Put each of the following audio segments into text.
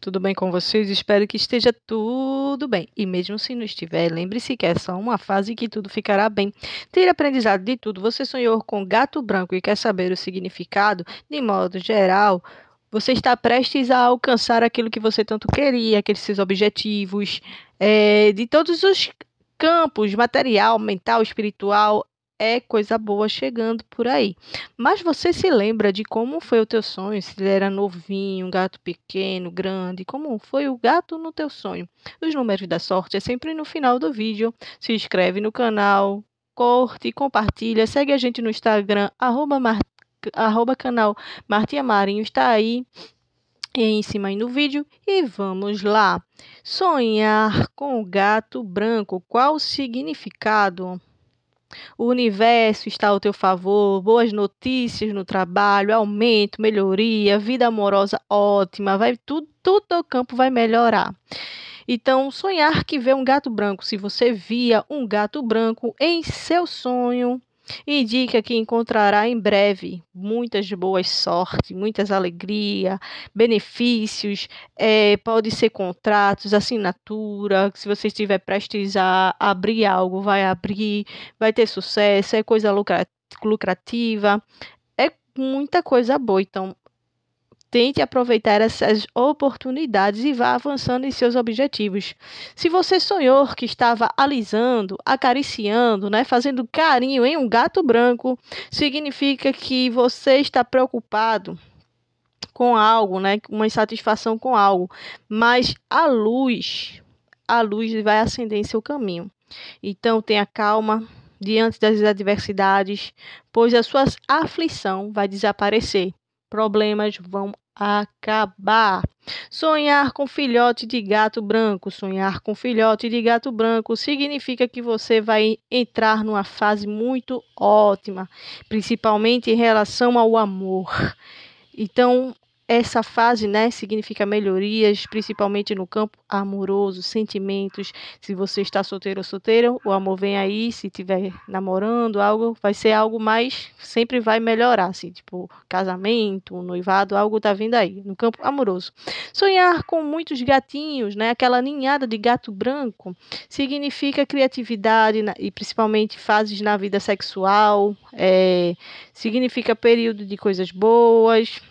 Tudo bem com vocês? Espero que esteja tudo bem. E mesmo se não estiver, lembre-se que é só uma fase que tudo ficará bem. Ter aprendizado de tudo, você sonhou com gato branco e quer saber o significado? De modo geral, você está prestes a alcançar aquilo que você tanto queria, aqueles seus objetivos, é, de todos os campos, material, mental, espiritual, é coisa boa chegando por aí. Mas você se lembra de como foi o teu sonho? Se ele era novinho, um gato pequeno, grande, como foi o gato no teu sonho? Os números da sorte é sempre no final do vídeo. Se inscreve no canal, curte, compartilha, segue a gente no Instagram, arroba, mar... arroba canal Martinha Marinho, está aí em cima aí no vídeo e vamos lá. Sonhar com o gato branco, qual o significado? O universo está ao teu favor, boas notícias no trabalho, aumento, melhoria, vida amorosa ótima, vai tudo, tudo o campo vai melhorar. Então, sonhar que vê um gato branco, se você via um gato branco em seu sonho, Indica que encontrará em breve muitas boas sortes, muitas alegrias, benefícios, é, pode ser contratos, assinatura, se você estiver prestes a abrir algo, vai abrir, vai ter sucesso, é coisa lucrativa, é muita coisa boa. Então, Tente aproveitar essas oportunidades e vá avançando em seus objetivos. Se você sonhou que estava alisando, acariciando, né, fazendo carinho em um gato branco, significa que você está preocupado com algo, né, uma insatisfação com algo, mas a luz, a luz vai acender em seu caminho. Então tenha calma, diante das adversidades, pois a sua aflição vai desaparecer problemas vão acabar. Sonhar com filhote de gato branco. Sonhar com filhote de gato branco significa que você vai entrar numa fase muito ótima, principalmente em relação ao amor. Então, essa fase, né, significa melhorias, principalmente no campo amoroso, sentimentos. Se você está solteiro ou solteira, o amor vem aí. Se tiver namorando, algo vai ser algo mais, sempre vai melhorar, assim, tipo casamento, noivado, algo tá vindo aí no campo amoroso. Sonhar com muitos gatinhos, né, aquela ninhada de gato branco, significa criatividade e principalmente fases na vida sexual. É, significa período de coisas boas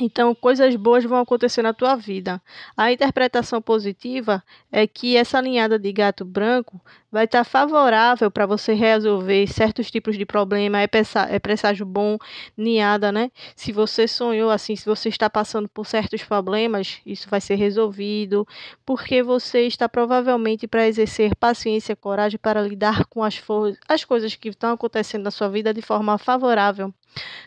então, coisas boas vão acontecer na tua vida. A interpretação positiva é que essa linhada de gato branco vai estar tá favorável para você resolver certos tipos de problema, é presságio, é presságio bom, niada, né? Se você sonhou assim, se você está passando por certos problemas, isso vai ser resolvido, porque você está provavelmente para exercer paciência, coragem para lidar com as, as coisas que estão acontecendo na sua vida de forma favorável.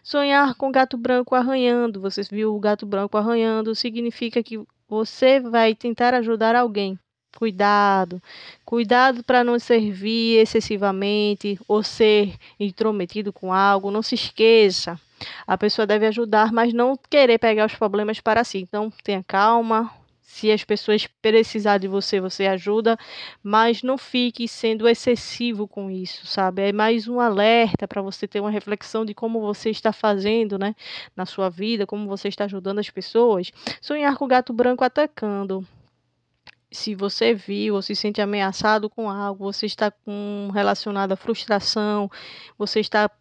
Sonhar com gato branco arranhando, você viu o gato branco arranhando, significa que você vai tentar ajudar alguém. Cuidado, cuidado para não servir excessivamente ou ser intrometido com algo. Não se esqueça, a pessoa deve ajudar, mas não querer pegar os problemas para si. Então, tenha calma. Se as pessoas precisar de você, você ajuda, mas não fique sendo excessivo com isso, sabe? É mais um alerta para você ter uma reflexão de como você está fazendo, né, na sua vida, como você está ajudando as pessoas. Sonhar com o gato branco atacando se você viu ou se sente ameaçado com algo, você está com relacionado à frustração, você está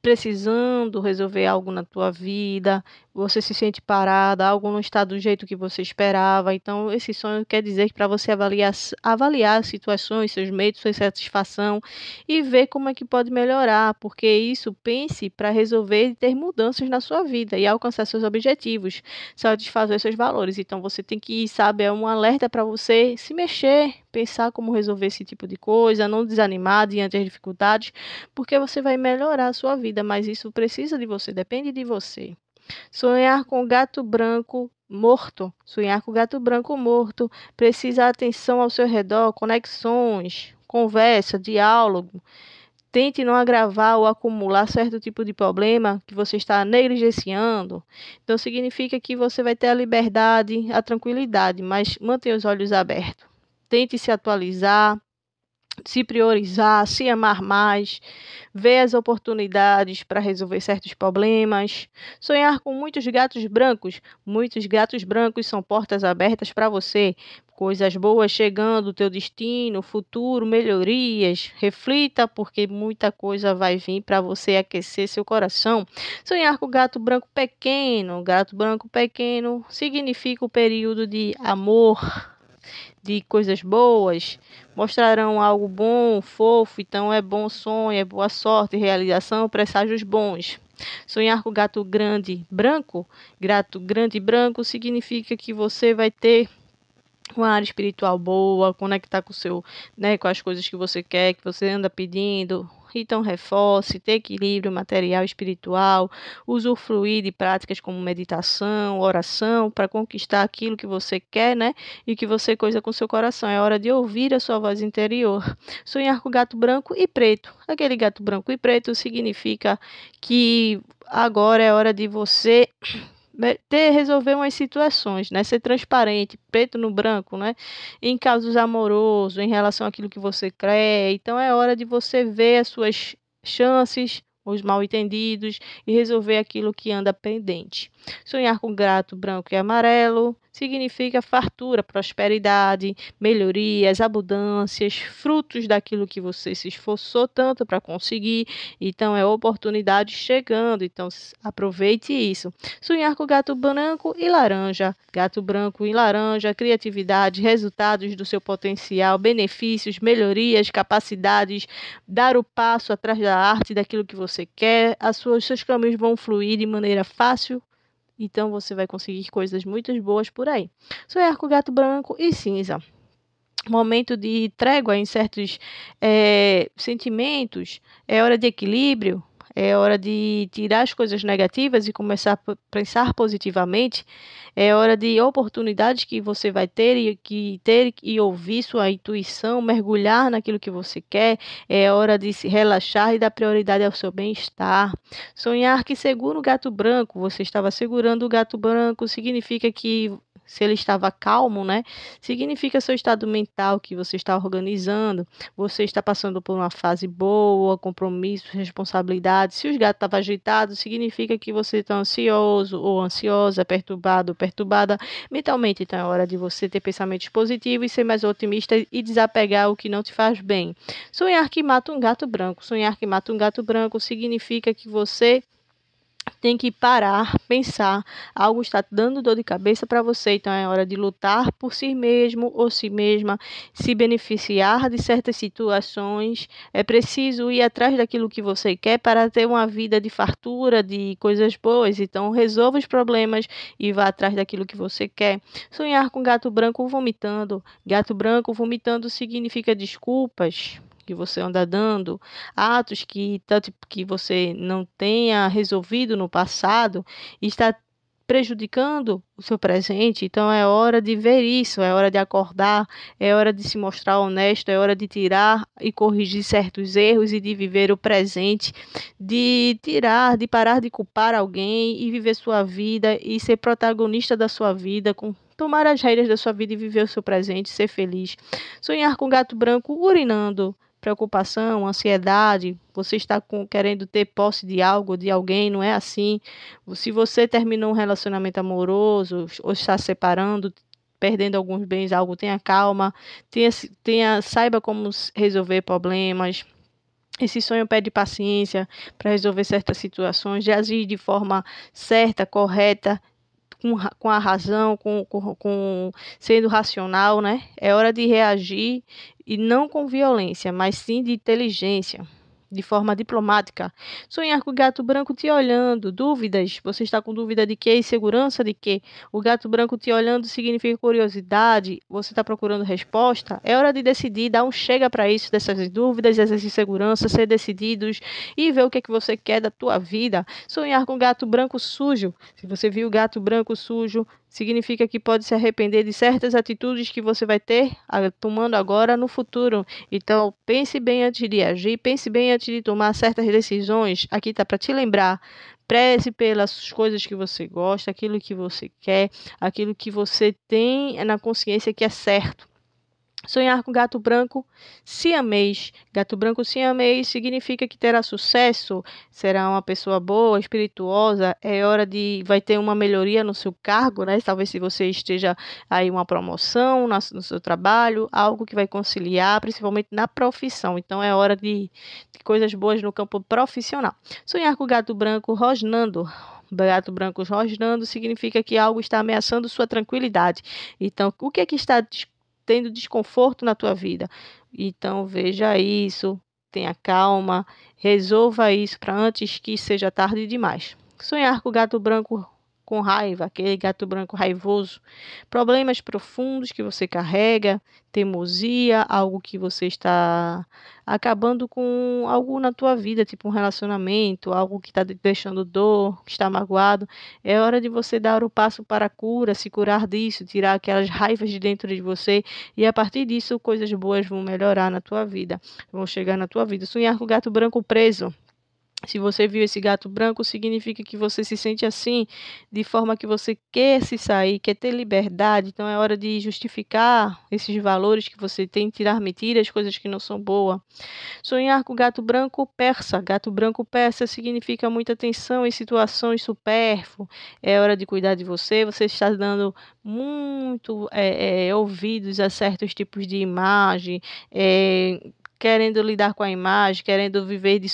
precisando resolver algo na tua vida, você se sente parada, algo não está do jeito que você esperava. Então, esse sonho quer dizer que para você avaliar, avaliar as situações, seus medos, sua insatisfação e ver como é que pode melhorar, porque isso pense para resolver e ter mudanças na sua vida e alcançar seus objetivos, satisfazer seus valores. Então, você tem que, sabe, é um alerta para você se mexer, pensar como resolver esse tipo de coisa, não desanimar diante das dificuldades, porque você vai melhorar a sua vida, mas isso precisa de você, depende de você. Sonhar com gato branco morto, sonhar com gato branco morto, precisa atenção ao seu redor, conexões, conversa, diálogo. Tente não agravar ou acumular certo tipo de problema que você está negligenciando. Então, significa que você vai ter a liberdade, a tranquilidade, mas mantenha os olhos abertos. Tente se atualizar, se priorizar, se amar mais, ver as oportunidades para resolver certos problemas, sonhar com muitos gatos brancos. Muitos gatos brancos são portas abertas para você, coisas boas chegando, teu destino, futuro, melhorias. Reflita, porque muita coisa vai vir para você aquecer seu coração. Sonhar com gato branco pequeno, gato branco pequeno significa o período de amor de coisas boas, mostrarão algo bom, fofo, então é bom sonho, é boa sorte, realização, presságios bons. Sonhar com gato grande branco, gato grande branco significa que você vai ter uma área espiritual boa, conectar com seu, né, com as coisas que você quer, que você anda pedindo, então, reforce, ter equilíbrio material e espiritual, usufruir de práticas como meditação, oração, para conquistar aquilo que você quer, né? E que você coisa com seu coração. É hora de ouvir a sua voz interior. Sonhar com gato branco e preto. Aquele gato branco e preto significa que agora é hora de você né, ter resolver umas situações, né? Ser transparente, preto no branco, né? Em casos amorosos, em relação àquilo que você crê. Então é hora de você ver as suas chances, os mal entendidos e resolver aquilo que anda pendente. Sonhar com grato, branco e amarelo, significa fartura, prosperidade, melhorias, abundâncias, frutos daquilo que você se esforçou tanto para conseguir. Então é oportunidade chegando, então aproveite isso. Sonhar com gato branco e laranja. Gato branco e laranja, criatividade, resultados do seu potencial, benefícios, melhorias, capacidades, dar o passo atrás da arte, daquilo que você quer, as suas, seus caminhos vão fluir de maneira fácil então você vai conseguir coisas muito boas por aí. Sonhar gato branco e cinza. Momento de trégua em certos é, sentimentos, é hora de equilíbrio, é hora de tirar as coisas negativas e começar a pensar positivamente, é hora de oportunidades que você vai ter e que ter e ouvir sua intuição, mergulhar naquilo que você quer, é hora de se relaxar e dar prioridade ao seu bem-estar. Sonhar que segura o gato branco, você estava segurando o gato branco, significa que se ele estava calmo, né? Significa seu estado mental que você está organizando, você está passando por uma fase boa, compromissos, responsabilidades. Se os gatos estavam agitados, significa que você está ansioso ou ansiosa, perturbado, ou perturbada mentalmente. Então é hora de você ter pensamentos positivos, e ser mais otimista e desapegar o que não te faz bem. Sonhar que mata um gato branco. Sonhar que mata um gato branco significa que você tem que parar, pensar, algo está dando dor de cabeça para você, então é hora de lutar por si mesmo ou si mesma, se beneficiar de certas situações. É preciso ir atrás daquilo que você quer para ter uma vida de fartura, de coisas boas. Então resolva os problemas e vá atrás daquilo que você quer. Sonhar com gato branco vomitando. Gato branco vomitando significa desculpas, que você anda dando, atos que tanto tá, tipo, que você não tenha resolvido no passado, está prejudicando o seu presente. Então é hora de ver isso, é hora de acordar, é hora de se mostrar honesto, é hora de tirar e corrigir certos erros e de viver o presente, de tirar, de parar de culpar alguém e viver sua vida e ser protagonista da sua vida com tomar as rédeas da sua vida e viver o seu presente, ser feliz. Sonhar com gato branco urinando preocupação, ansiedade, você está com, querendo ter posse de algo, de alguém, não é assim. Se você terminou um relacionamento amoroso ou está se separando, perdendo alguns bens, algo, tenha calma, tenha, tenha saiba como resolver problemas. Esse sonho pede paciência para resolver certas situações, de agir de forma certa, correta com, com a razão, com, com, com sendo racional, né? É hora de reagir e não com violência, mas sim de inteligência de forma diplomática. Sonhar com o gato branco te olhando, dúvidas. Você está com dúvida de quê? Insegurança de quê? O gato branco te olhando significa curiosidade. Você está procurando resposta. É hora de decidir, dar um chega para isso, dessas dúvidas, dessas inseguranças, ser decididos e ver o que é que você quer da tua vida. Sonhar com gato branco sujo. Se você viu o gato branco sujo, Significa que pode se arrepender de certas atitudes que você vai ter ah, tomando agora no futuro. Então, pense bem antes de agir, pense bem antes de tomar certas decisões. Aqui está para te lembrar. Preze pelas coisas que você gosta, aquilo que você quer, aquilo que você tem na consciência que é certo. Sonhar com gato branco siamês. Gato branco siamês significa que terá sucesso, será uma pessoa boa, espirituosa, é hora de vai ter uma melhoria no seu cargo, né? Talvez se você esteja aí uma promoção no seu trabalho, algo que vai conciliar, principalmente na profissão. Então é hora de, de coisas boas no campo profissional. Sonhar com gato branco rosnando, gato branco rosnando significa que algo está ameaçando sua tranquilidade. Então, o que é que está tendo desconforto na tua vida. Então veja isso, tenha calma, resolva isso para antes que seja tarde demais. Sonhar com o gato branco com raiva, aquele gato branco raivoso, problemas profundos que você carrega, teimosia, algo que você está acabando com algo na tua vida, tipo um relacionamento, algo que está deixando dor, que está magoado. É hora de você dar o passo para a cura, se curar disso, tirar aquelas raivas de dentro de você e a partir disso coisas boas vão melhorar na tua vida, vão chegar na tua vida. Sonhar com o gato branco preso se você viu esse gato branco, significa que você se sente assim, de forma que você quer se sair, quer ter liberdade. Então é hora de justificar esses valores que você tem, tirar mentiras, coisas que não são boas. Sonhar com gato branco persa. Gato branco persa significa muita atenção em situações supérfluas. É hora de cuidar de você. Você está dando muito é, é, ouvidos a certos tipos de imagem. É, querendo lidar com a imagem, querendo viver de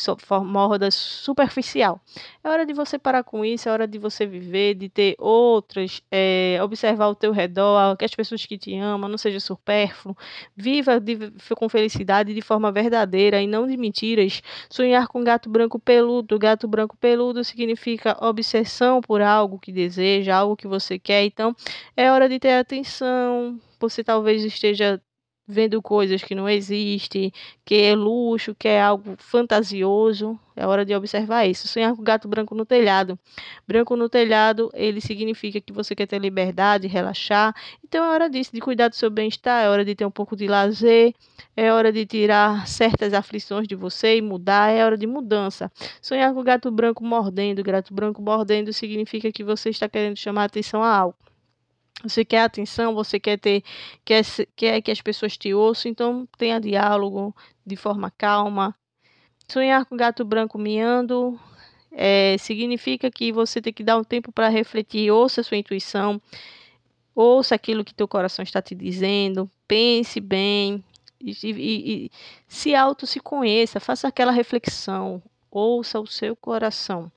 moda superficial. É hora de você parar com isso, é hora de você viver, de ter outras, é, observar o teu redor, as pessoas que te amam, não seja supérfluo. Viva de, com felicidade de forma verdadeira e não de mentiras. Sonhar com gato branco peludo. Gato branco peludo significa obsessão por algo que deseja, algo que você quer. Então, é hora de ter atenção, você talvez esteja vendo coisas que não existem, que é luxo, que é algo fantasioso. É hora de observar isso. Sonhar com gato branco no telhado. Branco no telhado, ele significa que você quer ter liberdade, relaxar. Então é hora disso, de cuidar do seu bem-estar, é hora de ter um pouco de lazer, é hora de tirar certas aflições de você e mudar, é hora de mudança. Sonhar com gato branco mordendo, gato branco mordendo significa que você está querendo chamar atenção a algo você quer atenção, você quer ter, quer, quer que as pessoas te ouçam, então tenha diálogo de forma calma. Sonhar com gato branco miando é, significa que você tem que dar um tempo para refletir, ouça a sua intuição, ouça aquilo que teu coração está te dizendo, pense bem e, e, e se auto se conheça, faça aquela reflexão, ouça o seu coração.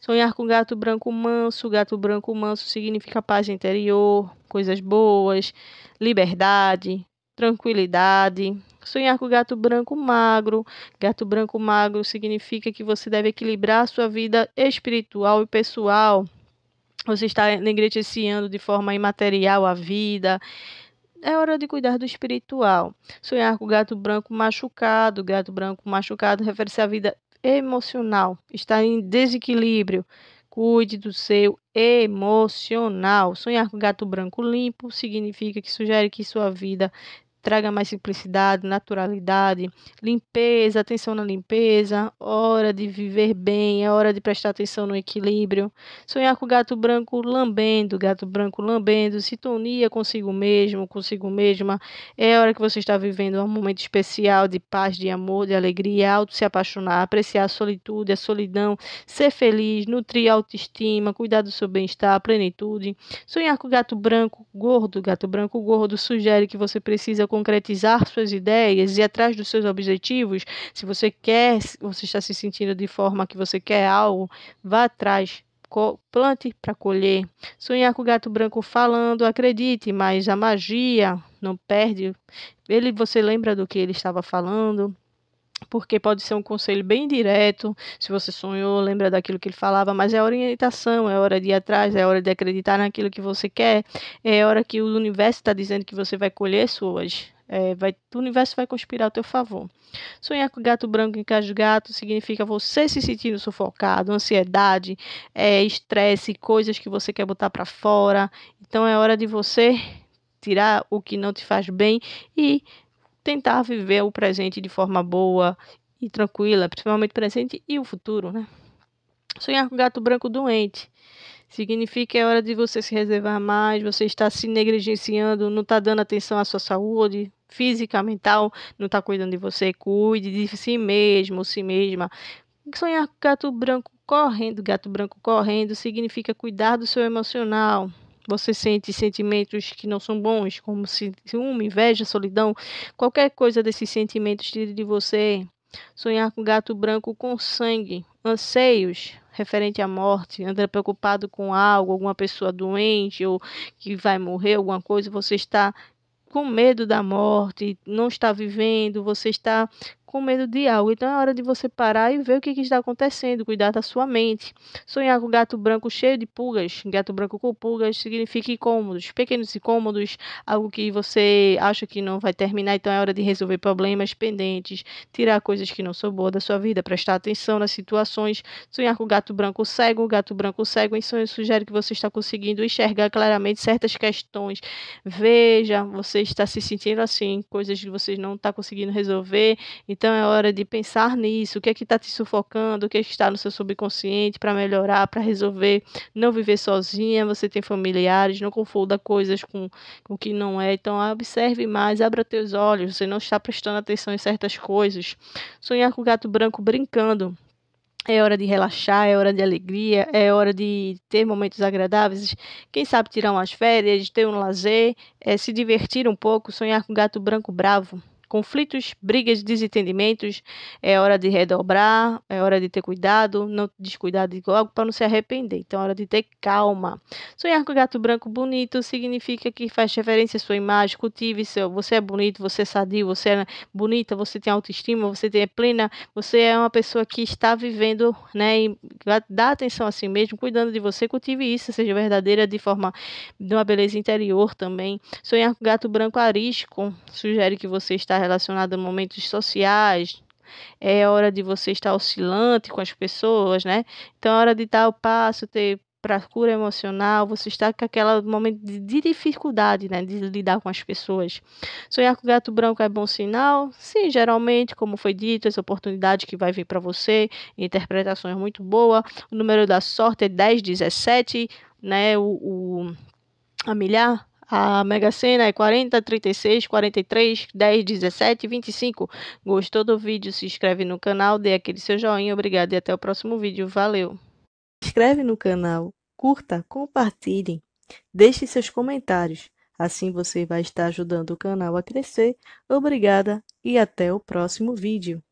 Sonhar com gato branco manso, gato branco manso significa paz interior, coisas boas, liberdade, tranquilidade. Sonhar com gato branco magro. Gato branco magro significa que você deve equilibrar a sua vida espiritual e pessoal. Você está negligenciando de forma imaterial a vida, é hora de cuidar do espiritual. Sonhar com gato branco machucado. Gato branco machucado refere-se à vida emocional, está em desequilíbrio. Cuide do seu emocional. Sonhar com gato branco limpo significa que sugere que sua vida traga mais simplicidade, naturalidade, limpeza, atenção na limpeza, hora de viver bem, é hora de prestar atenção no equilíbrio, sonhar com o gato branco lambendo, gato branco lambendo, sintonia consigo mesmo, consigo mesma, é a hora que você está vivendo um momento especial de paz, de amor, de alegria, auto se apaixonar, apreciar a solitude, a solidão, ser feliz, nutrir a autoestima, cuidar do seu bem-estar, a plenitude, sonhar com o gato branco gordo, gato branco gordo sugere que você precisa concretizar suas ideias e atrás dos seus objetivos, se você quer, você está se sentindo de forma que você quer algo, vá atrás, plante para colher. Sonhar com o gato branco falando, acredite, mas a magia não perde. Ele, você lembra do que ele estava falando? porque pode ser um conselho bem direto. Se você sonhou, lembra daquilo que ele falava, mas é orientação, é hora de ir atrás, é hora de acreditar naquilo que você quer, é hora que o universo está dizendo que você vai colher suas. É, vai, o universo vai conspirar ao teu favor. Sonhar com gato branco em casa de gato significa você se sentindo sufocado, ansiedade, é, estresse, coisas que você quer botar para fora. Então é hora de você tirar o que não te faz bem e tentar viver o presente de forma boa e tranquila, principalmente o presente e o futuro, né? Sonhar com gato branco doente significa que é hora de você se reservar mais, você está se negligenciando, não está dando atenção à sua saúde física, mental, não está cuidando de você, cuide de si mesmo, si mesma. Sonhar com gato branco correndo, gato branco correndo, significa cuidar do seu emocional, você sente sentimentos que não são bons, como ciúme, inveja, solidão, qualquer coisa desses sentimentos tira de você. Sonhar com gato branco com sangue, anseios referente à morte, andar preocupado com algo, alguma pessoa doente ou que vai morrer, alguma coisa, você está com medo da morte, não está vivendo, você está com medo de algo. Então é hora de você parar e ver o que, que, está acontecendo, cuidar da sua mente. Sonhar com gato branco cheio de pulgas, gato branco com pulgas, significa incômodos, pequenos incômodos, algo que você acha que não vai terminar. Então é hora de resolver problemas pendentes, tirar coisas que não são boas da sua vida, prestar atenção nas situações. Sonhar com gato branco cego, gato branco cego em sonho sugere que você está conseguindo enxergar claramente certas questões. Veja, você está se sentindo assim, coisas que você não está conseguindo resolver. Então, então é hora de pensar nisso, o que é que está te sufocando, o que, é que está no seu subconsciente para melhorar, para resolver, não viver sozinha, você tem familiares, não confunda coisas com o que não é. Então observe mais, abra teus olhos, você não está prestando atenção em certas coisas. Sonhar com o gato branco brincando. É hora de relaxar, é hora de alegria, é hora de ter momentos agradáveis. Quem sabe tirar umas férias, ter um lazer, é, se divertir um pouco, sonhar com o gato branco bravo conflitos, brigas, desentendimentos, é hora de redobrar, é hora de ter cuidado, não descuidar de algo para não se arrepender. Então é hora de ter calma. Sonhar com gato branco bonito significa que faz referência à sua imagem, cultive seu, você é bonito, você é sadio, você é bonita, você tem autoestima, você tem, é plena, você é uma pessoa que está vivendo, né, e dá atenção a si mesmo, cuidando de você, cultive isso, seja verdadeira de forma de uma beleza interior também. Sonhar com gato branco arisco sugere que você está Tá relacionado a momentos sociais, é hora de você estar oscilante com as pessoas, né? Então é hora de dar o passo, ter procura emocional, você está com aquele momento de dificuldade, né, de lidar com as pessoas. Sonhar com gato branco é bom sinal? Sim, geralmente, como foi dito, essa oportunidade que vai vir para você, interpretações muito boa. O número da sorte é 10, 17, né, o, o a milhar, a Mega Sena é 40, 36, 43, 10, 17, 25. Gostou do vídeo? Se inscreve no canal, dê aquele seu joinha. Obrigado e até o próximo vídeo. Valeu! Inscreve no canal, curta, compartilhe, deixe seus comentários. Assim você vai estar ajudando o canal a crescer. Obrigada e até o próximo vídeo.